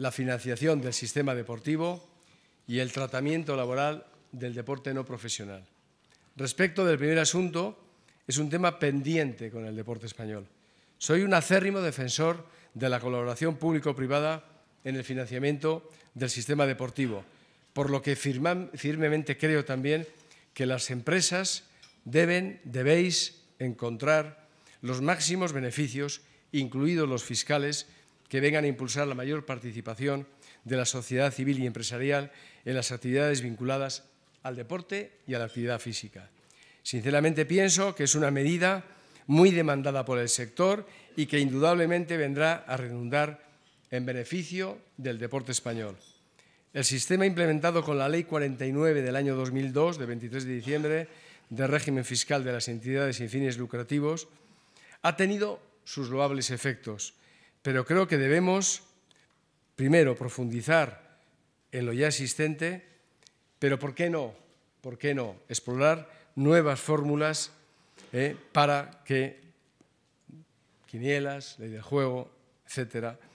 la financiación del sistema deportivo y el tratamiento laboral del deporte no profesional. Respecto del primer asunto, es un tema pendiente con el deporte español. Soy un acérrimo defensor de la colaboración público-privada en el financiamiento del sistema deportivo, por lo que firmemente creo también que las empresas deben, debéis encontrar los máximos beneficios, incluidos los fiscales, que vengan a impulsar la mayor participación de la sociedad civil y empresarial en las actividades vinculadas al deporte y a la actividad física. Sinceramente pienso que es una medida muy demandada por el sector y que indudablemente vendrá a redundar en beneficio del deporte español. El sistema implementado con la Ley 49 del año 2002, de 23 de diciembre, del régimen fiscal de las entidades sin fines lucrativos, ha tenido sus loables efectos, pero creo que debemos, primero, profundizar en lo ya existente, pero ¿por qué no? ¿Por qué no? Explorar nuevas fórmulas eh, para que quinielas, ley del juego, etcétera,